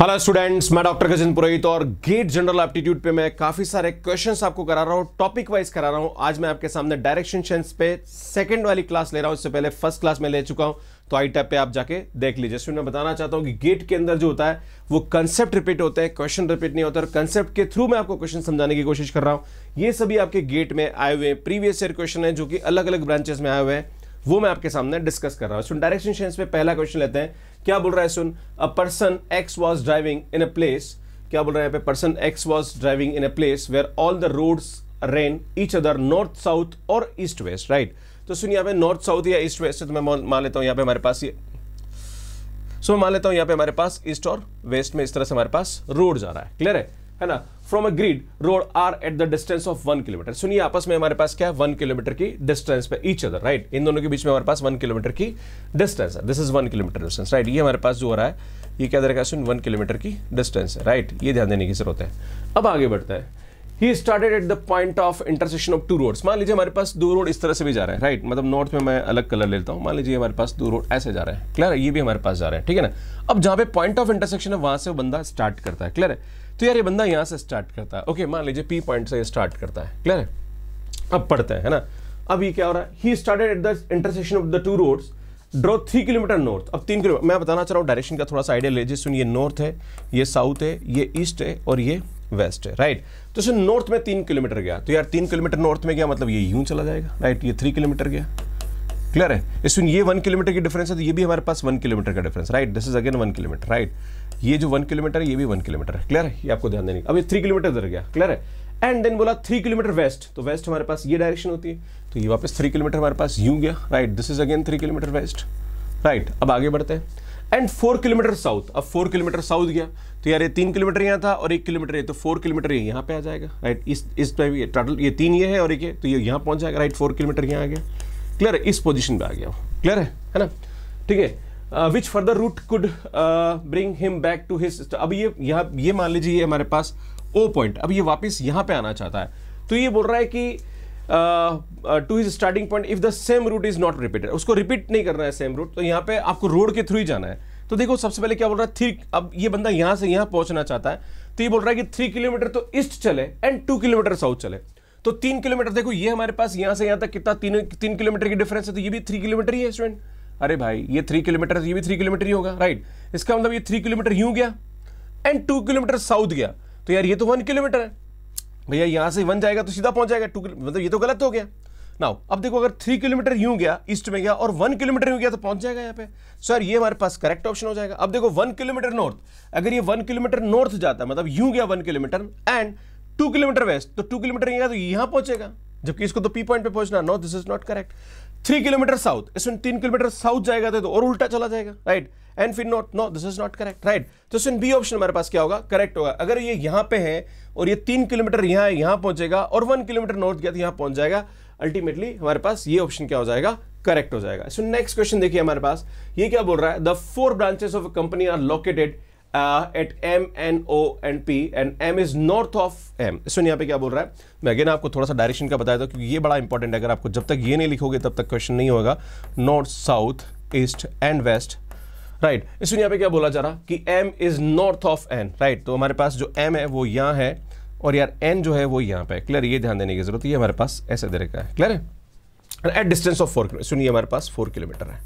hello students मैं doctor Gajan Purohit और gate general aptitude पे मैं काफी सारे क्वेश्चंस आपको करा रहा हूँ टॉपिक वाइज करा रहा हूँ आज मैं आपके सामने डायरेक्शन सेंस पे सेकंड वाली क्लास ले रहा हूँ इससे पहले फर्स्ट क्लास में ले चुका हूँ तो आई टैप पे आप जाके देख लीजिए इसमें मैं बताना चाहता हूँ कि गेट के अंदर जो होता है वो कंसेप्ट रिपीट होते हैं क्वेश्चन रिपीट नहीं होता और कंसेप्ट के थ्रू मैं आपको क्वेश्चन समझाने की कोशिश कर रहा हूँ ये सभी आपके गेट में आए हुए प्रीवियस ईयर क्वेश्चन है जो कि अलग अलग ब्रांचेस में आए हुए हैं वो मैं आपके सामने डिस्कस कर रहा हूं सुन डायरेक्शन सेंस में पहला क्वेश्चन लेते हैं क्या बोल रहा है सुन a person X was driving in a place क्या बोल रहा है person X was driving in a place where all the roads ran each other north south और ईस्ट वेस्ट राइट तो सुन यहां पे नॉर्थ साउथ या ईस्ट वेस्ट तो मैं मान लेता हूं यहाँ पे हमारे पास ये सो so, मान लेता हूं यहाँ पे हमारे पास ईस्ट और वेस्ट में इस तरह से हमारे पास रोड जा रहा है क्लियर है है ना from a grid road are at the distance of one kilometre सुनिए आपस में हमारे पास क्या है वन किलोमीटर की डिस्टेंस पे ईच अदर राइट इन दोनों के बीच में हमारे पास वन किलोमीटर की डिस्टेंस है this is one kilometre distance right ये हमारे पास जो हो रहा है ये क्या रहेगा सुन वन किलोमीटर की डिस्टेंस है राइट ये ध्यान देने की जरूरत है अब आगे बढ़ता है he started at the point of intersection of two roads मान लीजिए हमारे पास दो रोड इस तरह से भी जा रहे हैं राइट मतलब नॉर्थ में मैं अलग कलर लेता हूँ मान लीजिए हमारे पास दो रोड ऐसे जा रहे हैं क्लियर है ये भी हमारे पास जा रहे हैं ठीक है ना अब जहाँ पे पॉइंट ऑफ इंटरसेक्शन है वहां से बंदा स्टार्ट करता है क्लियर है तो यार ये बंदा यहाँ से स्टार्ट करता है ओके मान लीजिए पी पॉइंट से स्टार्ट करता है क्लियर है अब पढ़ते हैं है ना अब ये क्या हो रहा है he started at the intersection of the two roads draw three kilometre north अब तीन किलोमीटर मैं बताना चाह रहा हूँ डायरेक्शन का थोड़ा सा आइडिया लीजिए सुनिए नॉर्थ है ये साउथ है ये ईस्ट है और ये वेस्ट है राइट तो सर नॉर्थ में तीन किलोमीटर गया तो यार तीन किलोमीटर नॉर्थ में गया मतलब ये यूं चला जाएगा राइट ये थ्री किलोमीटर गया क्लियर है इसमें ये वन किलोमीटर की डिफरेंस है तो ये भी हमारे पास वन किलोमीटर का difference right this is again one kilometre right ये जो वन किलोमीटर है ये भी वन किलोमीटर है क्लियर है ये आपको ध्यान देने अभी थ्री किलोमीटर इधर गया क्लियर है एंड देन बोला थ्री किलोमीटर वेस्ट तो वेस्ट हमारे पास ये डायरेक्शन होती है तो ये वापस थ्री किलोमीटर हमारे पास यू गया right this is again three kilometre west right अब आगे बढ़ते हैं एंड फोर किलोमीटर साउथ अब फोर किलोमीटर साउथ गया तो यार ये तीन किलोमीटर यहाँ था और एक किलोमीटर ये तो फोर किलोमीटर ये यहाँ पे आ जाएगा राइट इस इस पर भी टोटल ये तीन ये है और एक ये तो ये यहाँ पहुँच जाएगा राइट फोर किलोमीटर यहाँ आ गया क्लियर है इस पोजिशन पर आ गया क्लियर है है ना ठीक है which further route could bring him back to his अब ये यहाँ ये मान लीजिए ये हमारे पास ओ पॉइंट अब ये वापस यहाँ पे आना चाहता है तो ये बोल रहा है कि to his starting point if the same route is not repeated उसको रिपीट नहीं करना है सेम रूट तो यहाँ पे आपको रोड के थ्रू ही जाना है तो देखो सबसे पहले क्या बोल रहा है थ्री अब ये बंदा यहाँ से यहाँ पहुँचना चाहता है तो ये बोल रहा है कि थ्री किलोमीटर तो ईस्ट चले एंड टू किलोमीटर साउथ चले तो तीन किलोमीटर देखो ये हमारे पास यहां से यहां तक कितना तीन तीन किलोमीटर की डिफरेंस है तो ये भी थ्री किलोमीटर ही है स्टूडेंट अरे भाई ये थ्री किलोमीटर ये भी थ्री किलोमीटर ही होगा राइट इसका मतलब ये थ्री किलोमीटर यूं गया एंड टू किलोमीटर साउथ गया तो यार ये तो वन किलोमीटर है भैया यहां से वन जाएगा तो सीधा पहुंच जाएगा टू मतलब ये तो गलत हो गया नाउ अब देखो अगर थ्री किलोमीटर यूं गया ईस्ट में गया और वन किलोमीटर यूं गया तो पहुंच जाएगा यहाँ पे सो यार ये हमारे पास करेक्ट ऑप्शन हो जाएगा अब देखो वन किलोमीटर नॉर्थ अगर ये वन किलोमीटर नॉर्थ जाता मतलब यूं गया one kilometre and two kilometre west तो टू किलोमीटर तो यहां पहुंचेगा जबकि इसको तो पी पॉइंट पे पहुंचना no this is not correct three kilometre south इसमें तीन किलोमीटर साउथ जाएगा तो, तो और उल्टा चला जाएगा राइट एंड फिर not no this is not correct right तो इसमें बी ऑप्शन हमारे पास क्या होगा करेक्ट होगा अगर ये यहां पे है और ये तीन किलोमीटर यहां है यहां पहुंचेगा और वन किलोमीटर नॉर्थ गया तो यहां पहुंच जाएगा अल्टीमेटली हमारे पास ये ऑप्शन क्या हो जाएगा करेक्ट हो जाएगा नेक्स्ट क्वेश्चन देखिए हमारे पास ये क्या बोल रहा है the four branches of company are located at M N O and P and M is north of M सुन यहाँ पे क्या बोल रहा है मैं अगेन आपको थोड़ा सा डायरेक्शन का बताया था क्योंकि ये बड़ा इंपॉर्टेंट है अगर आपको जब तक ये नहीं लिखोगे तब तक क्वेश्चन नहीं होगा north south east and west right इस यहाँ पे क्या बोला जा रहा कि M is north of N right तो हमारे पास जो एम है वो यहाँ है और यार एन जो है वो यहाँ पे क्लियर ये ध्यान देने की जरूरत है हमारे पास ऐसे तरीका है क्लियर है एट डिस्टेंस ऑफ फोर सुनिए हमारे पास फोर किलोमीटर है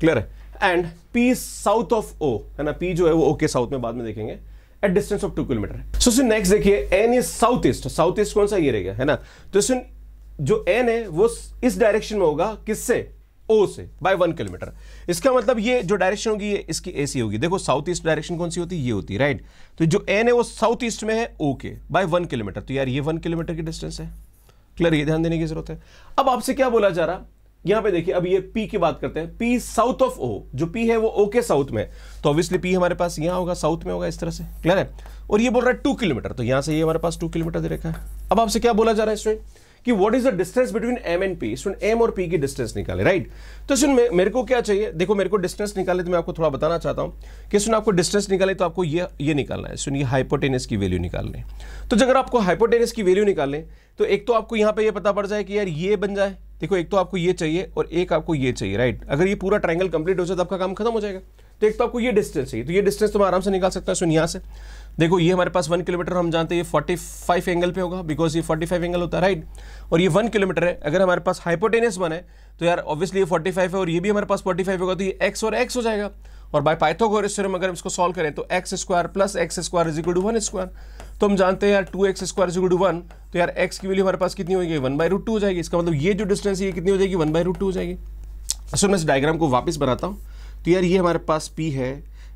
क्लियर है and P south of O है ना पी जो है वो ओ के साउथ में बाद में देखेंगे at distance of two kilometre so since next देखिए N is south east south east कौन सा ये रहेगा है ना तो सुन जो एन है वो इस डायरेक्शन में होगा किससे ओ से बाय वन किलोमीटर इसका मतलब ये जो डायरेक्शन होगी ये इसकी ए होगी देखो साउथ ईस्ट डायरेक्शन कौन सी होती है ये होती है राइट तो जो एन है वो साउथ ईस्ट में है ओ के बाय वन किलोमीटर तो यार ये वन किलोमीटर की डिस्टेंस है क्लियर ये ध्यान देने की जरूरत है अब आपसे क्या बोला जा रहा यहां पे देखिए अब ये पी की बात करते हैं पी साउथ ऑफ ओ जो पी है वो O के साउथ में तो ऑब्वियसली पी हमारे पास यहां होगा साउथ में होगा इस तरह से क्लियर है और ये बोल रहा है टू किलोमीटर तो यहां से ये हमारे पास टू किलोमीटर दे रखा है अब आपसे क्या बोला जा रहा है स्टूडेंट कि what is the distance between M and P सुन एम और पी की डिस्टेंस निकाले राइट तो सुन मेरे को क्या चाहिए देखो मेरे को डिस्टेंस निकाले तो मैं आपको थोड़ा बताना चाहता हूं कि सुन आपको डिस्टेंस निकाले तो आपको ये ये निकालना है सुन ये हाइपोटेनस की वैल्यू निकालने तो अगर आपको हाइपोटेनस की वैल्यू निकालें तो एक तो आपको यहां पर यह पता पड़ जाए कि यार ये बन जाए देखो एक तो आपको ये चाहिए और एक आपको ये चाहिए राइट अगर ये पूरा ट्राइंगल कंप्लीट हो जाए तो आपका काम खत्म हो जाएगा तो एक तो आपको ये डिस्टेंस चाहिए तो ये डिस्टेंस तो मैं आराम से निकाल सकता है सुन यहाँ से देखो ये हमारे पास वन किलोमीटर हम जानते हैं ये फोर्टी फाइव एंगल पे होगा बिकॉज ये फोर्टी फाइव एंगल होता है राइट और ये वन किलोमीटर है अगर हमारे पास हाइपोटेनियस वन है तो यार ऑब्वियसली ये फोर्टी फाइव है और ये भी हमारे पास फोर्टी फाइव होगा तो ये एक्स और एक्स हो जाएगा और बाय पाइथागोरस थ्योरम अगर हम इसको सॉल्व करें तो x square plus x square is equal to one square तो हम जानते हैं यार two x square is equal to one तो यार एक्स की वैल्यू हमारे पास कितनी होगी वन बाई रूट टू हो जाएगी इसका मतलब ये जो डिस्टेंस है ये कितनी हो जाएगी वन बाई रूट टू हो जाएगी सो मैं इस डायग्राम को वापस बनाता हूँ तो यार ये हमारे पास पी है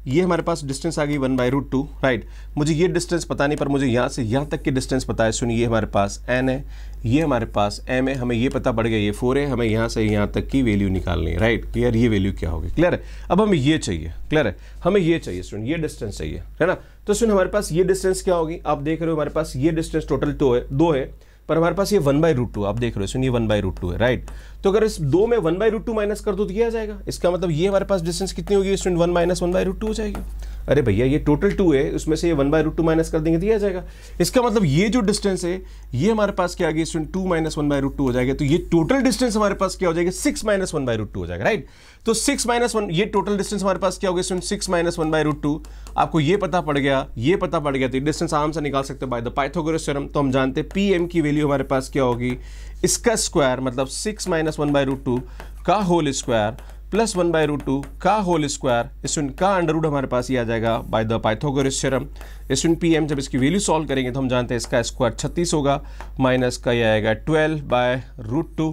ये हमारे पास डिस्टेंस आ गई one by root two right मुझे ये डिस्टेंस पता नहीं पर मुझे यहाँ से यहाँ तक की डिस्टेंस पता है सुनिए ये हमारे पास एन है ये हमारे पास एम है हमें ये पता पड़ गया ये फोर है हमें यहाँ से यहाँ तक की वैल्यू निकालनी है राइट क्लियर ये वैल्यू क्या होगी क्लियर है अब हमें ये चाहिए क्लियर है हमें ये चाहिए सुन ये डिस्टेंस चाहिए है ना तो सुन हमारे पास ये डिस्टेंस क्या होगी आप देख रहे हो हमारे पास ये डिस्टेंस टोटल तो है दो है पर हमारे पास ये वन बाई रूट टू आप देख रहे हो सुनिए वन बाई रूट टू है राइट तो अगर इस दो में one by root two minus कर दो तो किया जाएगा इसका मतलब ये हमारे पास डिस्टेंस कितनी होगी student one minus one by root two हो जाएगी अरे भैया ये टोटल टू है उसमें से ये one by root two minus कर देंगे तो ये आ जाएगा इसका मतलब ये जो डिस्टेंस है ये हमारे पास क्या आ गया student two minus one by root two हो जाएगा तो ये टोटल डिस्टेंस हमारे पास क्या हो जाएगा six minus one by root two हो जाएगा राइट तो सिक्स माइनस वन ये टोटल डिस्टेंस हमारे पास क्या हो गया student six minus one by root two आपको ये पता पड़ गया ये पता पड़ गया तो डिस्टेंस आराम से निकाल सकते हो बाय द पाइथागोरस थ्योरम तो हम जानते हैं पी एम की वैल्यू हमारे पास क्या होगी इसका स्क्वायर मतलब six minus one by root two का whole square plus one by root two का होल स्क्वायर इसुन का अंडर रूट हमारे पास ही आ जाएगा बाय द पाइथागोरस थ्योरम इसुन पी एम जब इसकी वैल्यू सॉल्व करेंगे तो हम जानते हैं इसका स्क्वायर छत्तीस होगा माइनस का ये आएगा twelve by root two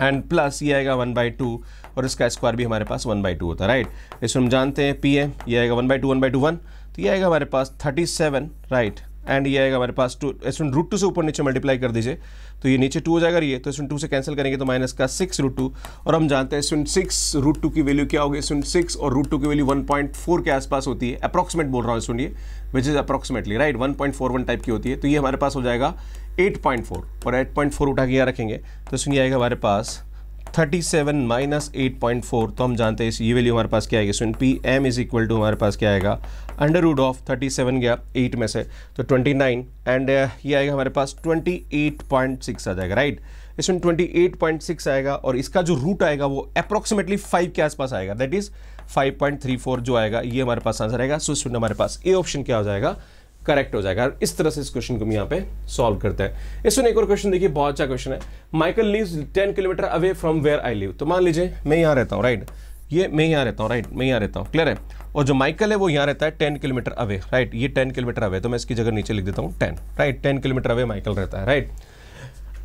and plus ये आएगा वन बाई टू और इसका स्क्वायर भी हमारे पास वन बाई टू होता है राइट इसमें हम जानते हैं पी एम ये आएगा one by two one by two one तो ये आएगा हमारे पास थर्टी सेवन राइट एंड ये आएगा हमारे पास टू एस रूट टू से ऊपर नीचे मल्टीप्लाई कर दीजिए तो ये नीचे टू हो जाएगा ये तो एस टू से कैंसिल करेंगे तो माइनस का सिक्स रूट टू और हम जानते हैं एस सिक्स रूट टू की वैल्यू क्या होगी एस सिक्स और रूट टू की वैल्यू वन पॉइंट फोर के आसपास होती है अप्रॉक्सीमेट बोल रहा हूँ एस ये which is approximately right one point four one type की होती है तो ये हमारे पास हो जाएगा एट पॉइंट फोर और एट पॉइंट फोर उठा के यहाँ रखेंगे तो इसमें आएगा हमारे पास 37 माइनस एट पॉइंट फोर तो हम जानते हैं इस ये वैल्यू हमारे पास क्या आएगी सुन P M is equal to हमारे पास क्या आएगा अंडर रूड ऑफ 37 गया 8 में से तो 29 एंड uh, ये आएगा हमारे पास 28.6 आ जाएगा राइट इसमें 28.6 आएगा और इसका जो रूट आएगा वो अप्रोक्सीमेटली 5 के आसपास आएगा दैट इज 5.34 जो आएगा ये हमारे पास आंसर आएगा सो इसमें हमारे पास ए ऑप्शन क्या हो जाएगा करेक्ट हो जाएगा इस तरह से इस क्वेश्चन को हम यहाँ पे सॉल्व करते हैं इसमें एक और क्वेश्चन देखिए बहुत अच्छा क्वेश्चन है Michael live ten kilometre away from where I live तो मान लीजिए मैं यहाँ रहता हूँ राइट ये मैं यहाँ रहता हूँ राइट मैं यहाँ रहता हूँ क्लियर है और जो माइकल है वो यहाँ रहता है टेन किलोमीटर अवे राइट ये टेन किलोमीटर अवे तो मैं इसकी जगह नीचे लिख देता हूँ ten right ten kilometre away Michael रहता है right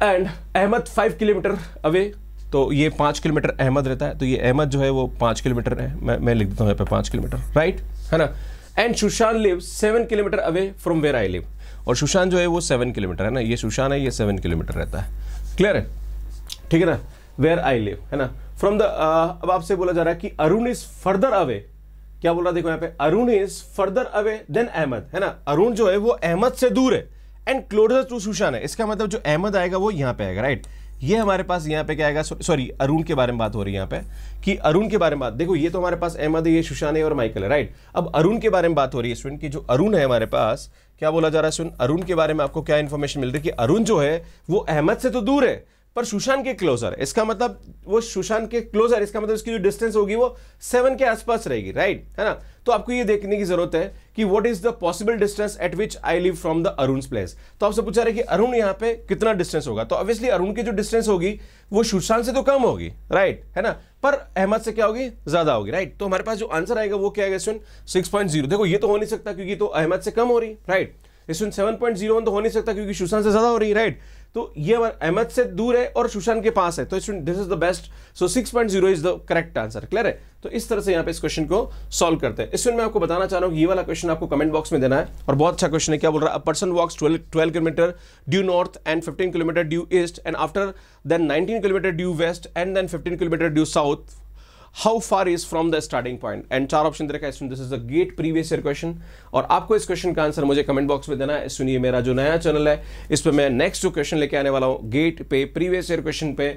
and Ahmed five kilometre away तो ये पाँच किलोमीटर अहमद रहता है तो ये अहमद जो है वो पाँच किलोमीटर है मैं मैं लिख देता हूँ यहाँ पे पाँच किलोमीटर राइट है ना and Sushant live seven kilometre away from where I live और सुशांत जो है वो सेवन किलोमीटर है ना ये सुशांत है ये सेवन किलोमीटर रहता है क्लियर है ठीक है ना वेर आई लिव है ना फ्रॉम द uh, अब आपसे बोला जा रहा है कि अरुण इज फर्दर अवे क्या बोल रहा देखो यहाँ पे Arun is further away than Ahmed है ना अरुण जो है वो अहमद से दूर है एंड क्लोजर टू सुशांत है इसका मतलब जो अहमद आएगा वो यहाँ पे आएगा राइट ये हमारे पास यहाँ पे क्या आएगा सॉरी अरुण के बारे में बात हो रही है यहाँ पे कि अरुण के बारे में बात देखो ये तो हमारे पास अहमद है ये है और माइकल है राइट अब अरुण के बारे में बात हो रही है स्टूडेंट की जो अरुण है हमारे पास क्या बोला जा रहा है सुन अरुण के बारे में आपको क्या इन्फॉर्मेशन मिल रही है कि अरुण जो है वो अहमद से तो दूर है पर सुशांत के क्लोजर इसका मतलब वो सुशांत के क्लोजर इसका मतलब उसकी जो डिस्टेंस होगी वो सेवन के आसपास रहेगी राइट है ना तो आपको ये देखने की जरूरत है कि what is the possible distance at which I live from the Arun place तो आपसे पूछा रहे कि अरुण यहाँ पे कितना डिस्टेंस होगा तो ऑब्वियसली अरुण की जो डिस्टेंस होगी वो सुशांत से तो कम होगी राइट है ना पर अहमद से क्या होगी ज्यादा होगी राइट तो हमारे पास जो आंसर आएगा वो क्या सुन सिक्स पॉइंट जीरो देखो ये तो हो नहीं सकता क्योंकि तो अहमद से कम हो रही राइट इसमें सेवन पॉइंट जीरो तो हो नहीं सकता क्योंकि सुशांत से ज्यादा हो रही राइट तो ये अहमद से दूर है और सुशांत के पास है तो this is the best so zero is the correct answer clear है तो इस तरह से यहां पे इस क्वेश्चन को सॉल्व करते हैं इसमें मैं आपको बताना चाह रहा हूँ ये वाला क्वेश्चन आपको कमेंट बॉक्स में देना है और बहुत अच्छा क्वेश्चन है क्या बोल रहा है person walks twelve kilometre due north and fifteen kilometre due east and after then nineteen kilometre due west and then fifteen kilometre due south how far is from the starting point and चार option देखा student this is a GATE previous year question और आपको इस question का answer मुझे comment box में देना है सुनिए मेरा जो नया चैनल है इस पर मैं नेक्स्ट जो क्वेश्चन लेके आने वाला हूँ गेट पे प्रीवियस ईयर क्वेश्चन पे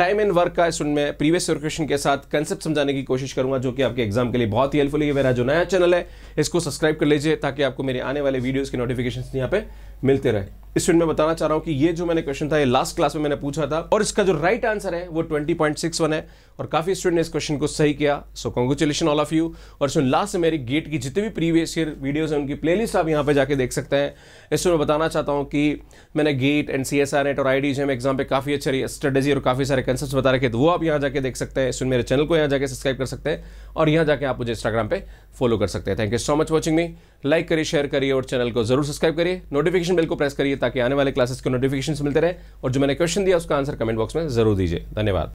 टाइम एंड वर्क का इसमें मैं प्रीवियस ईयर क्वेश्चन के साथ कंसेप्ट समझाने की कोशिश करूंगा जो कि आपके एग्जाम के लिए बहुत ही हेल्पफुल है मेरा जो नया चैनल है इसको सब्सक्राइब कर लीजिए ताकि आपको मेरे आने वाले वीडियोस के नोटिफिकेशन यहाँ पे मिलते रहे स्टूडेंट में बताना चाह रहा हूँ कि ये जो मैंने क्वेश्चन था ये लास्ट क्लास में मैंने पूछा था और इसका जो राइट right आंसर है वो वन है और काफी स्टूडेंट ने इस क्वेश्चन को सही किया so congratulation all of you और इसमें लास्ट मेरी गेट की जितनी भी प्रीवियस ईयर वीडियोज हैं उनकी लिस्ट आप यहाँ पे जाके देख सकते हैं इसमें मैं बताना चाहता हूँ कि मैंने GATE and C S R NET और आई डी एग्जाम पे काफी अच्छी स्ट्रेटेजी और काफी सारे कंसेप्ट बता रखे तो वो आप यहाँ जाके देख सकते हैं सुन मेरे चैनल को यहाँ जाके सब्सक्राइब कर सकते हैं और यहाँ जाके आप मुझे इंस्टाग्राम पे फॉलो कर सकते हैं thank you so much watching me like करिए शेयर करिए और चैनल को जरूर सब्सक्राइब करिए नोटिफिकेशन बिल को प्रेस करिए ताकि आने वाले क्लासेस के नोटिफिकेशन मिलते रहे और जो मैंने क्वेश्चन दिया उसका आंसर कमेंट बॉक्स में जरूर दीजिए धन्यवाद